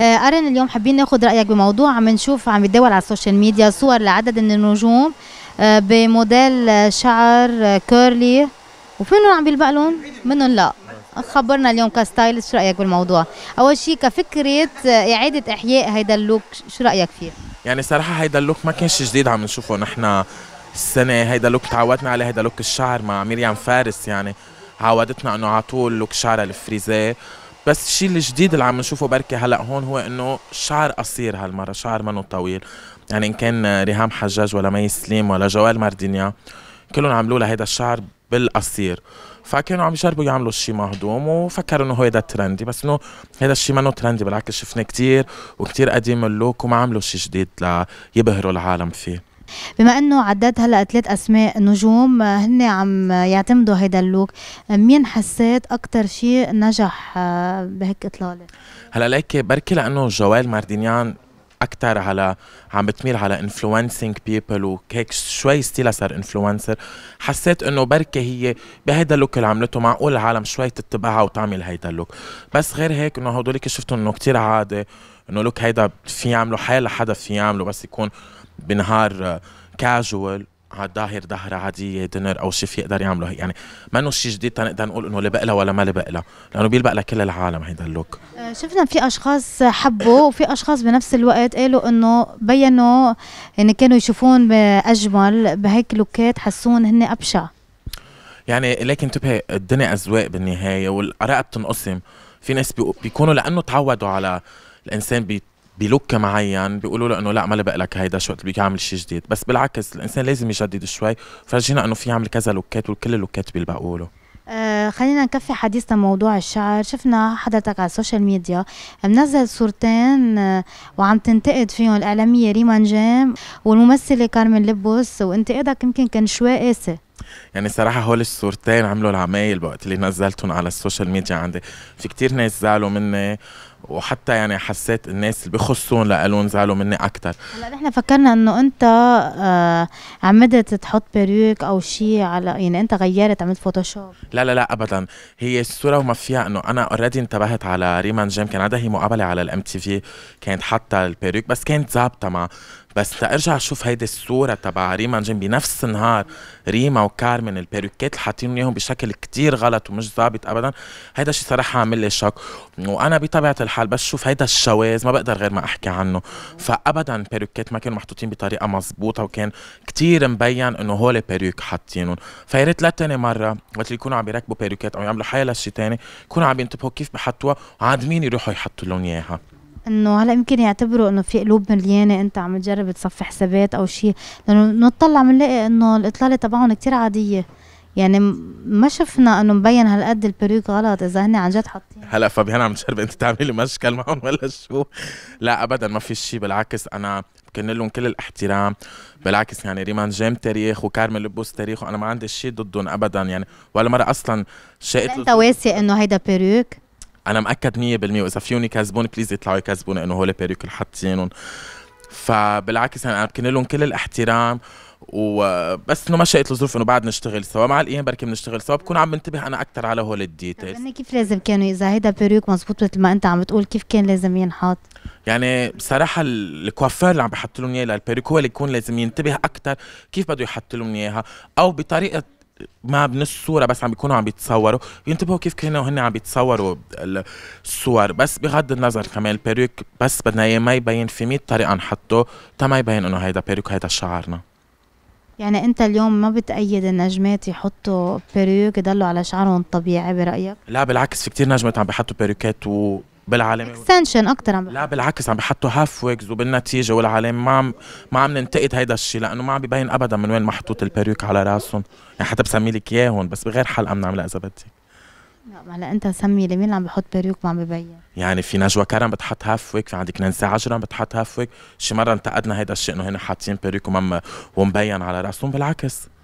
آه، ارن اليوم حابين ناخذ رايك بموضوع عم نشوف عم يتداول على السوشيال ميديا صور لعدد من النجوم آه، بموديل آه، شعر كيرلي وفين عم بيلبق لهم منهم لا خبرنا اليوم كستايل شو رايك بالموضوع اول شيء كفكره اعاده احياء هيدا اللوك شو رايك فيه يعني صراحه هيدا اللوك ما كانش جديد عم نشوفه نحن السنه هيدا اللوك تعودنا عليه هيدا لوك الشعر مع مريم فارس يعني عودتنا انه على طول لوك شعرها الفريزيه بس الشيء الجديد اللي عم نشوفه بركي هلا هون هو انه شعر قصير هالمره شعر منه طويل يعني ان كان ريهام حجاج ولا مي سليم ولا جوال ماردينيا كلهم عملوا لهيدا الشعر بالقصير فكانوا عم يجربوا يعملوا شيء مهضوم وفكروا انه هيدا ترندي بس انه هيدا الشيء منه ترندي بالعكس شفناه كتير وكتير قديم اللوك وما عملوا شيء جديد ليبهروا العالم فيه بما انه عدت هلا ثلاث اسماء نجوم هن عم يعتمدوا هيدا اللوك مين حسيت اكثر شيء نجح آه، بهيك اطلاله هلا ليك بركي لانه جوال ماردينيان اكثر على عم بتميل على انفلونسينج بيبل وهيك شوي ستيلا صار انفلونسر حسيت انه بركه هي بهيدا اللوك اللي عملته معقول العالم شوي تتبعها وتعمل هيدا اللوك بس غير هيك انه هدوليك شفتهم انه كتير عادي انه لوك هيدا في يعمله حال حدا في يعمله بس يكون بنهار كاجوال آه، ظاهر ظهرة عادية دينر أو شيء يقدر يعمله يعني منه شيء جديد تنقدر نقول إنه لبق لها ولا ما لبق لها لأنه بيلبق لكل العالم هيدا اللوك آه، شفنا في أشخاص حبوا وفي أشخاص بنفس الوقت قالوا إنه بينوا يعني كانوا يشوفون أجمل بهيك لوكات حسون هن أبشع يعني لكن انتبهي الدنيا أزواق بالنهاية والآراء بتنقسم في ناس بيكونوا لأنه تعودوا على الإنسان بي بلوك معين بيقولوا له انه لا ما بقلك هيدا شو بدك يعمل شيء جديد بس بالعكس الانسان لازم يجدد شوي فرجينا انه في يعمل كذا لوكات وكل اللوكات بيلبقوا له آه خلينا نكفي حديثنا موضوع الشعر شفنا حضرتك على السوشيال ميديا منزل صورتين آه وعم تنتقد فيهم الإعلامية ريما جام والممثلة كارمن لبوس وانتقادك يمكن كان شوي قاسي يعني صراحة هول الصورتين عملوا العمايل بوقت اللي نزلتهم على السوشيال ميديا عندي في كتير ناس زعلوا مني وحتى يعني حسيت الناس اللي بخصون لقالون زعلوا مني اكثر هلا نحن فكرنا انه انت آه عمدت تحط بيروك او شيء على يعني انت غيرت عملت فوتوشوب لا لا لا ابدا هي الصوره وما فيها انه انا اوريدي انتبهت على ريمان جيم كان عندها هي مقابله على الام تي في كانت حاطه البيروك بس كانت ظابطه مع بس ارجع اشوف هيدي الصوره تبع ريما جيم بنفس النهار ريما وكارمن البيروكيت اللي حاطين اياهم بشكل كتير غلط ومش ظابط ابدا هيدا الشيء صراحه عامل لي شك وانا بطبيعه الحال الحال بس شوف هيدا الشواذ ما بقدر غير ما احكي عنه فابدا بيروكات ما كانوا محطوطين بطريقه مزبوطه وكان كتير مبين انه هول بيروك حاطينهم فيا ريت لتاني مره وقت اللي يكونوا عم يركبوا بيروكات او يعملوا حالها شيء تاني يكونوا عم ينتبهوا كيف بحطوها وعند مين يروحوا يحطوا لهم اياها انه هلا يمكن يعتبروا انه في قلوب مليانه انت عم تجرب تصفي حسابات او شيء لانه نطلع بنلاقي انه الاطلاله تبعهم كتير عاديه يعني ما شفنا انه مبين هالقد البريوك غلط اذا هن عن جد حاطين هلا فبيان عم تشرب انت تعملي مشكل معهم ولا شو لا ابدا ما في شيء بالعكس انا بكن لهم كل الاحترام بالعكس يعني ريمان جيم تاريخ وكارمل لبوس تاريخ وانا ما عندي شيء ضدهم ابدا يعني ولا مره اصلا شقت انت واثق انه هيدا بيروك؟ انا مأكد 100% واذا فيوني يكذبوني بليز يطلعوا يكذبوني انه هول بيروك اللي حاطينهم فبالعكس يعني انا بكن لهم كل الاحترام وبس انه ما شقت الظروف انه بعد نشتغل سوا مع الايام بركي بنشتغل سوا بكون عم بنتبه انا اكثر على هول الديتيلز يعني كيف لازم كانوا اذا هيدا بيروك مزبوط مثل ما انت عم بتقول كيف كان لازم ينحط يعني بصراحه الكوافير اللي عم بحط لهم اياه للبيريك هو اللي يكون لازم ينتبه اكثر كيف بده يحط لهم اياها او بطريقه ما بنص الصورة بس عم بيكونوا عم بيتصوروا ينتبهوا كيف كانوا هن عم بيتصوروا الصور بس بغض النظر كمان البيريك بس بدنا اياه ما يبين في 100 طريقة نحطه تا ما يبين انه هيدا بيريك هيدا شعرنا يعني انت اليوم ما بتأيد النجمات يحطوا بيروك يضلوا على شعرهم طبيعي برأيك؟ لا بالعكس في كتير نجمات عم بحطوا بيروكات و بالعالم اكستنشن اكثر عم لا بالعكس عم بحطوا هاف ويجز وبالنتيجه والعالم ما عم ما عم ننتقد هيدا الشيء لانه ما عم ببين ابدا من وين محطوط البيروك على راسهم يعني حتى بسمي لك اياهم بس بغير حلقه بنعملها اذا بدك لا ما هلا انت سمي لمين عم بحط بيروك ما عم ببين يعني في نجوى كرم بتحط هاف ويك في عندك نانسي عجرم بتحط هاف ويك شي مره انتقدنا هيدا الشيء انه هن حاطين بيروك ومم ومبين على راسهم بالعكس